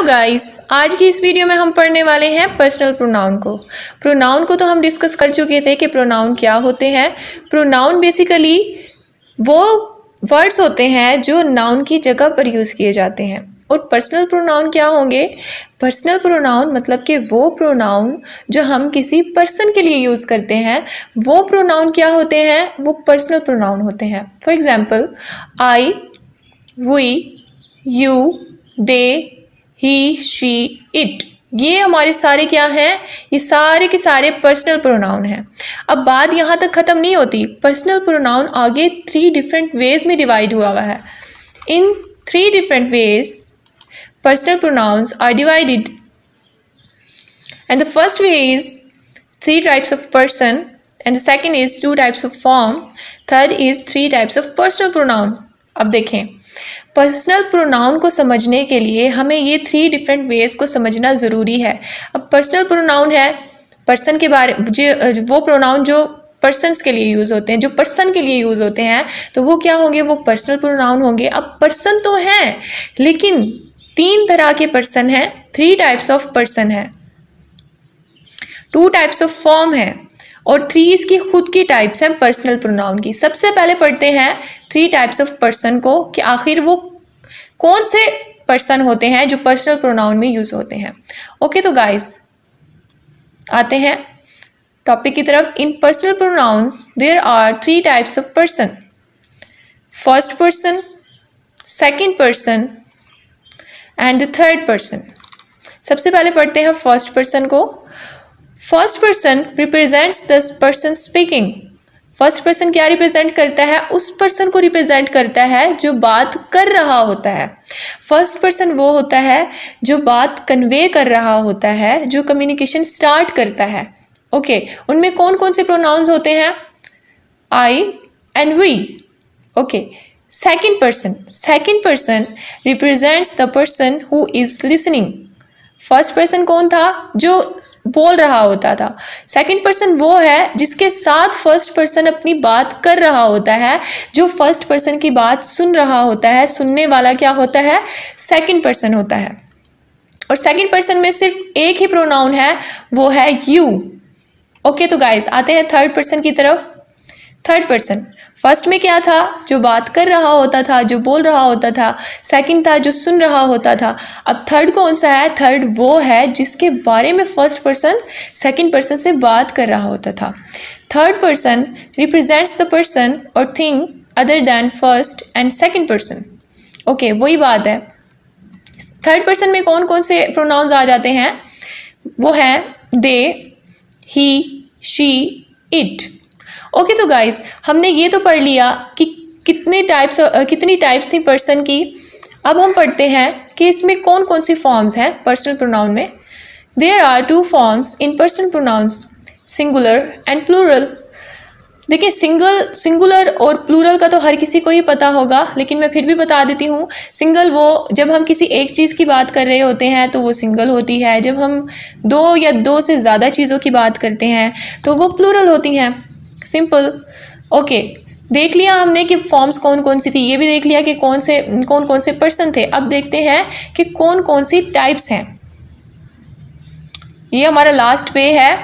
hello guys आज की इस वीडियो में हम पढ़ने वाले हैं पर्सनल प्रोनाउन को प्रोनाउन को तो हम डिस्कस कर चुके थे कि प्रोनाउन क्या होते हैं प्रोनाउन बेसिकली वो वर्ड्स होते हैं जो नाउन की जगह पर यूज़ किए जाते हैं और पर्सनल प्रोनाउन क्या होंगे पर्सनल प्रोनाउन मतलब कि वो प्रोनाउन जो हम किसी पर्सन के लिए यूज़ करते हैं वो प्रोनाउन क्या होते हैं वो पर्सनल प्रोनाउन होते हैं for example I we you they he she it ये हमारे सारे क्या हैं ये सारे के सारे पर्सनल प्रोनाउन हैं अब बात यहाँ तक ख़त्म नहीं होती पर्सनल प्रोनाउन आगे थ्री डिफरेंट वेज में डिवाइड हुआ हुआ है in three different ways personal pronouns are divided and the first way is three types of person and the second is two types of form third is three types of personal pronoun अब देखें personal pronoun को समझने के लिए हमें ये three different ways को समझना ज़रूरी है अब पर्सनल प्रोनाउन है पर्सन के बारे जो वो प्रोनाउन जो पर्सन के लिए यूज़ होते हैं जो पर्सन के लिए यूज़ होते हैं तो वो क्या होंगे वो पर्सनल प्रोनाउन होंगे अब पर्सन तो हैं लेकिन तीन तरह के पर्सन हैं थ्री टाइप्स ऑफ पर्सन हैं टू टाइप्स ऑफ फॉर्म हैं और थ्री इसकी खुद की टाइप्स हैं पर्सनल प्रोनाउन की सबसे पहले पढ़ते हैं थ्री टाइप्स ऑफ पर्सन को कि आखिर वो कौन से पर्सन होते हैं जो पर्सनल प्रोनाउन में यूज़ होते हैं ओके तो गाइस आते हैं टॉपिक की तरफ in personal pronouns there are three types of person first person second person and the third person सबसे पहले पढ़ते हैं फर्स्ट पर्सन को first person represents this person speaking first person क्या रिप्रेजेंट करता है उस पर्सन को रिप्रेजेंट करता है जो बात कर रहा होता है फर्स्ट पर्सन वो होता है जो बात कन्वे कर रहा होता है जो कम्युनिकेशन स्टार्ट करता है ओके okay, उनमें कौन कौन से प्रोनाउंस होते हैं I and we okay second person second person represents the person who is listening first person कौन था जो बोल रहा होता था सेकंड पर्सन वो है जिसके साथ फर्स्ट पर्सन अपनी बात कर रहा होता है जो फर्स्ट पर्सन की बात सुन रहा होता है सुनने वाला क्या होता है सेकंड पर्सन होता है और सेकंड पर्सन में सिर्फ एक ही प्रोनाउन है वो है यू ओके तो गाइस आते हैं थर्ड पर्सन की तरफ थर्ड पर्सन फर्स्ट में क्या था जो बात कर रहा होता था जो बोल रहा होता था सेकंड था जो सुन रहा होता था अब थर्ड कौन सा है थर्ड वो है जिसके बारे में फर्स्ट पर्सन सेकंड पर्सन से बात कर रहा होता था third person represents the person or thing other than first and second person okay वही बात है थर्ड पर्सन में कौन कौन से प्रोनाउंस आ जाते हैं वो है they he she it okay तो गाइज हमने ये तो पढ़ लिया कि कितने टाइप्स कितनी टाइप्स थी पर्सन की अब हम पढ़ते हैं कि इसमें कौन कौन सी फॉर्म्स हैं पर्सनल प्रोनाउन में there are two forms in personal pronouns singular and plural देखिए सिंगल सिंगुलर और प्लूरल का तो हर किसी को ही पता होगा लेकिन मैं फिर भी बता देती हूँ सिंगल वो जब हम किसी एक चीज़ की बात कर रहे होते हैं तो वो सिंगल होती है जब हम दो या दो से ज़्यादा चीज़ों की बात करते हैं तो वो प्लूरल होती हैं सिंपल ओके देख लिया हमने कि फॉर्म्स कौन कौन सी थी ये भी देख लिया कि कौन से कौन कौन से पर्सन थे अब देखते हैं कि कौन कौन सी टाइप्स हैं ये हमारा लास्ट वे है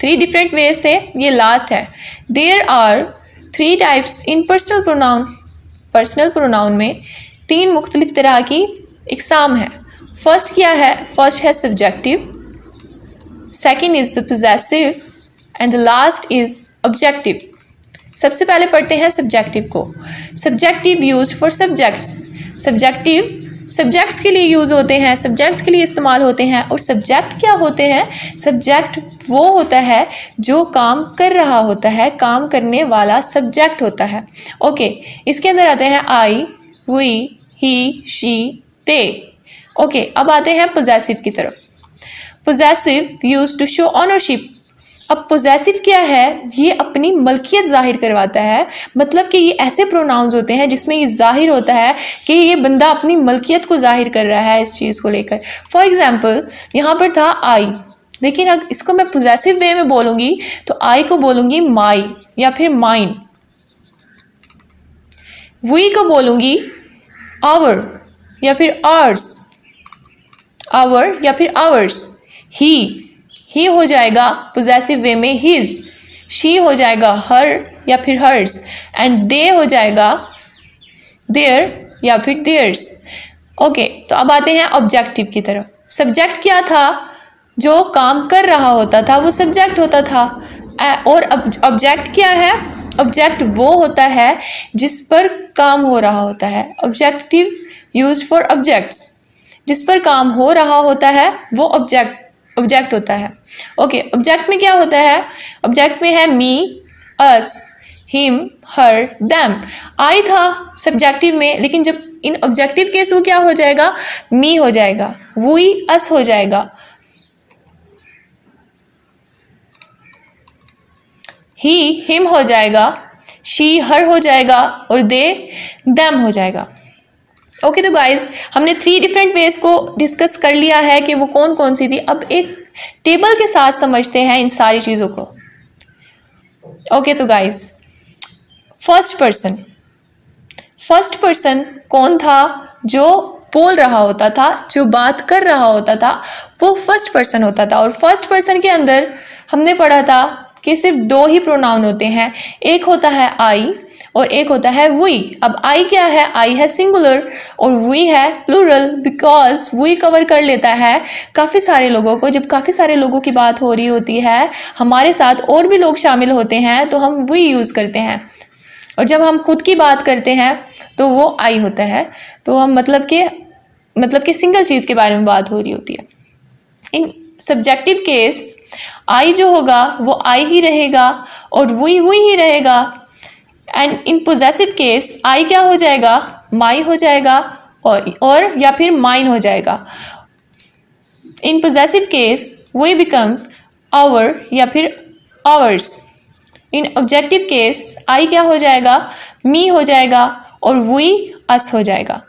थ्री डिफरेंट वेज थे ये लास्ट है there are three types in personal pronoun personal pronoun में तीन मुख्तलिफ तरह की इकसाम है फर्स्ट क्या है फर्स्ट है subjective second is the possessive and the last is objective सबसे पहले पढ़ते हैं सब्जेक्टिव को subjective use for subjects subjective subjects के लिए यूज़ होते हैं सब्जेक्ट्स के लिए इस्तेमाल होते हैं और सब्जेक्ट क्या होते हैं सब्जेक्ट वो होता है जो काम कर रहा होता है काम करने वाला सब्जेक्ट होता है ओके इसके अंदर आते हैं I we he she they okay अब आते हैं पोजेसिव की तरफ possessive use to show ownership अब पोजेसिव क्या है ये अपनी मलकियत ज़ाहिर करवाता है मतलब कि ये ऐसे प्रोनाउंस होते हैं जिसमें ये ज़ाहिर होता है कि ये बंदा अपनी मलकियत को ज़ाहिर कर रहा है इस चीज़ को लेकर फॉर एग्ज़ाम्पल यहाँ पर था आई लेकिन अगर इसको मैं पोजेसिव वे में बोलूँगी तो आई को बोलूँगी माई या फिर माइन वी को बोलूँगी आवर या फिर आर्स आवर या फिर आवर्स ही ही हो जाएगा पोजेसिव वे में हीज़ शी हो जाएगा हर या फिर हर्स एंड दे हो जाएगा देयर या फिर देयर्स ओके तो अब आते हैं ऑब्जेक्टिव की तरफ सब्जेक्ट क्या था जो काम कर रहा होता था वो सब्जेक्ट होता था और ऑब्जेक्ट क्या है ऑब्जेक्ट वो होता है जिस पर काम हो रहा होता है ऑब्जेक्टिव यूज फॉर ऑब्जेक्ट्स जिस पर काम हो रहा होता है वो ऑब्जेक्ट ऑब्जेक्ट होता है ओके okay, ऑब्जेक्ट में क्या होता है ऑब्जेक्ट में है मी अस हिम हर दैम आई था सब्जेक्टिव में लेकिन जब इन ऑब्जेक्टिव केस वो क्या हो जाएगा मी हो जाएगा वो ही अस हो जाएगा ही हिम हो जाएगा शी हर हो जाएगा और दे दैम हो जाएगा ओके तो गाइस हमने थ्री डिफरेंट वेज को डिस्कस कर लिया है कि वो कौन कौन सी थी अब एक टेबल के साथ समझते हैं इन सारी चीज़ों को ओके तो guys first person first person कौन था जो बोल रहा होता था जो बात कर रहा होता था वो फर्स्ट पर्सन होता था और फर्स्ट पर्सन के अंदर हमने पढ़ा था कि सिर्फ दो ही प्रोनाउन होते हैं एक होता है आई और एक होता है वी अब आई क्या है आई है सिंगुलर और वी है प्लूरल बिकॉज वी कवर कर लेता है काफ़ी सारे लोगों को जब काफ़ी सारे लोगों की बात हो रही होती है हमारे साथ और भी लोग शामिल होते हैं तो हम वी यूज़ करते हैं और जब हम खुद की बात करते हैं तो वो आई होता है तो हम मतलब के मतलब कि सिंगल चीज़ के बारे में बात हो रही होती है इन सब्जेक्टिव केस आई जो होगा वो आई ही रहेगा और वही वही ही रहेगा and in possessive case I क्या हो जाएगा माई हो जाएगा और और या फिर माइन हो जाएगा इन पोजेसिव केस वही बिकम्स आवर या फिर ours in objective case I क्या हो जाएगा मी हो जाएगा और वही अस हो जाएगा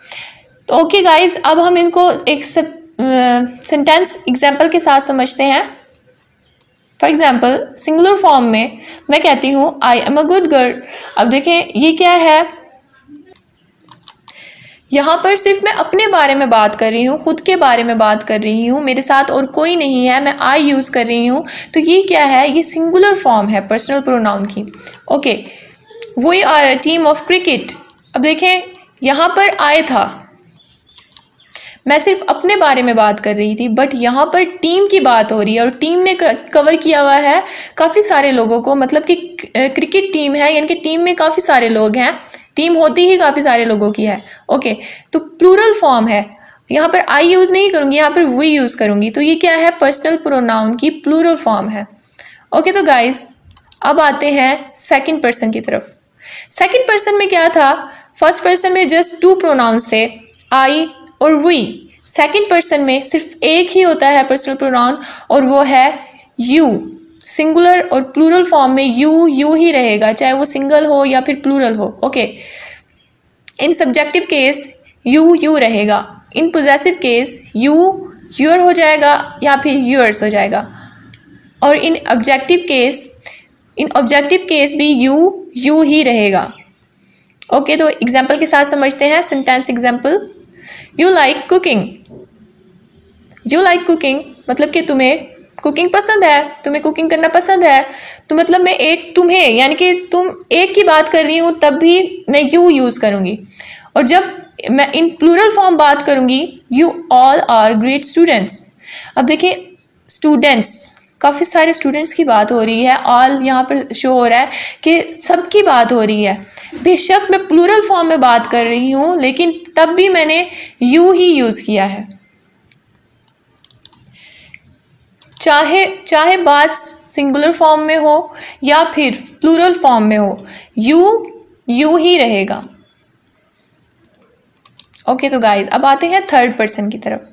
तो ओके गाइज अब हम इनको एक सब सेंटेंस एग्जाम्पल के साथ समझते हैं फॉर एग्ज़ाम्पल सिंगुलर फॉर्म में मैं कहती हूँ I am a good girl अब देखें ये क्या है यहाँ पर सिर्फ मैं अपने बारे में बात कर रही हूँ ख़ुद के बारे में बात कर रही हूँ मेरे साथ और कोई नहीं है मैं आई यूज़ कर रही हूँ तो ये क्या है ये सिंगुलर फॉर्म है पर्सनल प्रोनाउन की okay we are team of cricket अब देखें यहाँ पर आए था मैं सिर्फ अपने बारे में बात कर रही थी बट यहाँ पर टीम की बात हो रही है और टीम ने कवर किया हुआ है काफ़ी सारे लोगों को मतलब कि क्रिकेट टीम है यानी कि टीम में काफ़ी सारे लोग हैं टीम होती ही काफ़ी सारे लोगों की है ओके तो प्लूरल फॉर्म है यहाँ पर आई यूज़ नहीं करूँगी यहाँ पर वी यूज़ करूँगी तो ये क्या है पर्सनल प्रोनाउन की प्लूरल फॉर्म है ओके तो गाइस अब आते हैं सेकंड पर्सन की तरफ सेकंड पर्सन में क्या था फर्स्ट पर्सन में जस्ट टू प्रोनाउंस थे आई और वी सेकेंड पर्सन में सिर्फ एक ही होता है पर्सनल प्रोनाउन और वो है यू सिंगुलर और प्लूरल फॉर्म में यू यू ही रहेगा चाहे वो सिंगल हो या फिर प्लूरल हो okay in subjective case you you रहेगा in possessive case you your हो जाएगा या फिर यूअर्स हो जाएगा और in objective case in objective case भी यू यू ही रहेगा ओके okay, तो एग्जाम्पल के साथ समझते हैं sentence example you like cooking you like cooking मतलब कि तुम्हें कुकिंग पसंद है तुम्हें कुकिंग करना पसंद है तो मतलब मैं एक तुम्हें यानी कि तुम एक की बात कर रही हूँ तब भी मैं यू यूज़ करूँगी और जब मैं इन प्लूरल फॉर्म बात करूँगी you all are great students अब देखिए स्टूडेंट्स काफ़ी सारे स्टूडेंट्स की बात हो रही है ऑल यहाँ पर शो हो रहा है कि सबकी बात हो रही है बेशक मैं प्लूरल फॉर्म में बात कर रही हूँ लेकिन तब भी मैंने यू ही यूज़ किया है चाहे चाहे बात सिंगुलर फॉर्म में हो या फिर प्लूरल फॉर्म में हो यू यू ही रहेगा ओके तो गाइज अब आते हैं थर्ड पर्सन की तरफ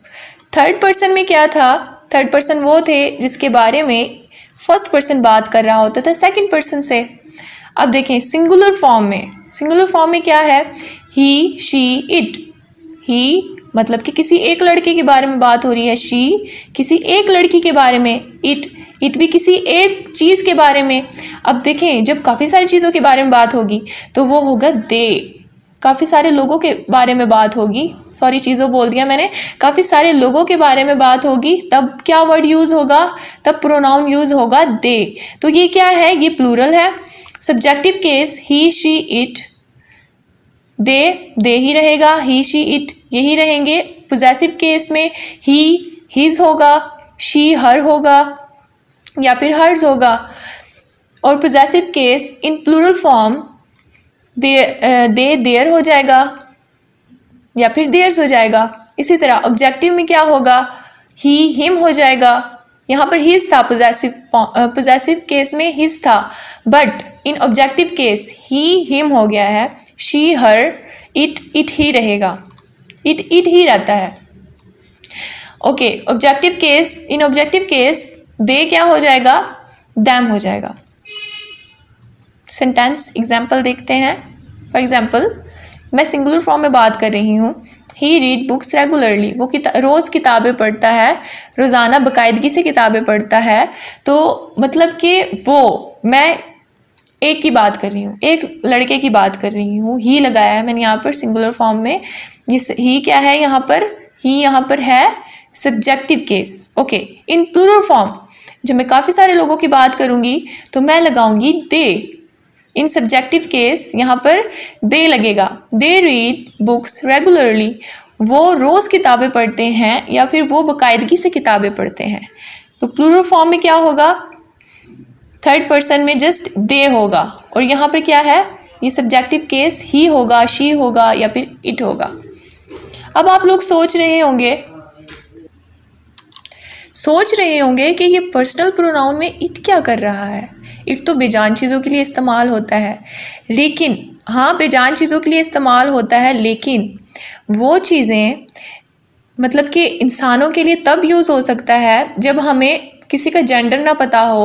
थर्ड पर्सन में क्या था थर्ड पर्सन वो थे जिसके बारे में फर्स्ट पर्सन बात कर रहा होता था सेकेंड पर्सन से अब देखें सिंगुलर फॉर्म में सिंगुलर फॉर्म में क्या है ही शी इट ही मतलब कि किसी एक लड़के के बारे में बात हो रही है शी किसी एक लड़की के बारे में इट इट भी किसी एक चीज़ के बारे में अब देखें जब काफ़ी सारी चीज़ों के बारे में बात होगी तो वो होगा दे काफ़ी सारे लोगों के बारे में बात होगी सॉरी चीज़ों बोल दिया मैंने काफ़ी सारे लोगों के बारे में बात होगी तब क्या वर्ड यूज़ होगा तब प्रोनाउन यूज़ होगा दे तो ये क्या है ये प्लूरल है subjective case he she it they they ही रहेगा ही शी इट यही रहेंगे पोजेसिव केस में ही हिज होगा शी हर होगा या फिर हर्ज होगा और possessive case in plural form they their हो जाएगा या फिर देयर्स हो जाएगा इसी तरह ऑब्जेक्टिव में क्या होगा ही हिम हो जाएगा यहाँ पर हीज था पोजेसिव पोजेसिव केस में हिज था but in objective case he him हो गया है शी हर इट इट ही रहेगा इट इट ही रहता है okay objective case in objective case they क्या हो जाएगा दैम हो जाएगा सेंटेंस एग्जाम्पल देखते हैं फॉर एग्ज़ाम्पल मैं सिंगुलर फॉर्म में बात कर रही हूँ ही रीड बुक्स रेगुलरली वो किता रोज़ किताबें पढ़ता है रोज़ाना बाकायदगी से किताबें पढ़ता है तो मतलब कि वो मैं एक की बात कर रही हूँ एक लड़के की बात कर रही हूँ ही लगाया है मैंने यहाँ पर सिंगुलर फॉर्म में ये ही क्या है यहाँ पर ही यहाँ पर है subjective case okay in plural form जब मैं काफ़ी सारे लोगों की बात करूँगी तो मैं लगाऊंगी दे इन सब्जेक्टिव केस यहाँ पर दे लगेगा दे रीड बुक्स रेगुलरली वो रोज़ किताबें पढ़ते हैं या फिर वो बाकायदगी से किताबें पढ़ते हैं तो प्लूरल फॉर्म में क्या होगा थर्ड पर्सन में जस्ट दे होगा और यहाँ पर क्या है ये सब्जेक्टिव केस ही होगा शी होगा या फिर इट होगा अब आप लोग सोच रहे होंगे सोच रहे होंगे कि ये पर्सनल प्रोनाउन में इट क्या कर रहा है इट तो बेजान चीज़ों के लिए इस्तेमाल होता है लेकिन हाँ बेजान चीज़ों के लिए इस्तेमाल होता है लेकिन वो चीज़ें मतलब कि इंसानों के लिए तब यूज़ हो सकता है जब हमें किसी का जेंडर ना पता हो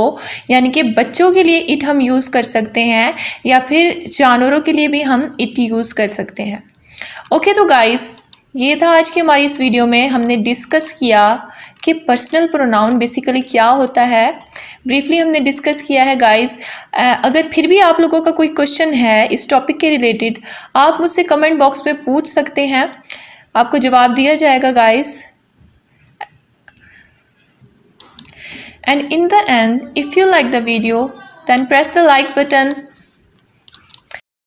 यानी कि बच्चों के लिए इट हम यूज़ कर सकते हैं या फिर जानवरों के लिए भी हम इट यूज़ कर सकते हैं ओके तो गाइस ये था आज की हमारी इस वीडियो में हमने डिस्कस किया कि पर्सनल प्रोनाउन बेसिकली क्या होता है ब्रीफली हमने डिस्कस किया है गाइस अगर फिर भी आप लोगों का कोई क्वेश्चन है इस टॉपिक के रिलेटेड आप मुझसे कमेंट बॉक्स में पूछ सकते हैं आपको जवाब दिया जाएगा guys and in the end if you like the video then press the like button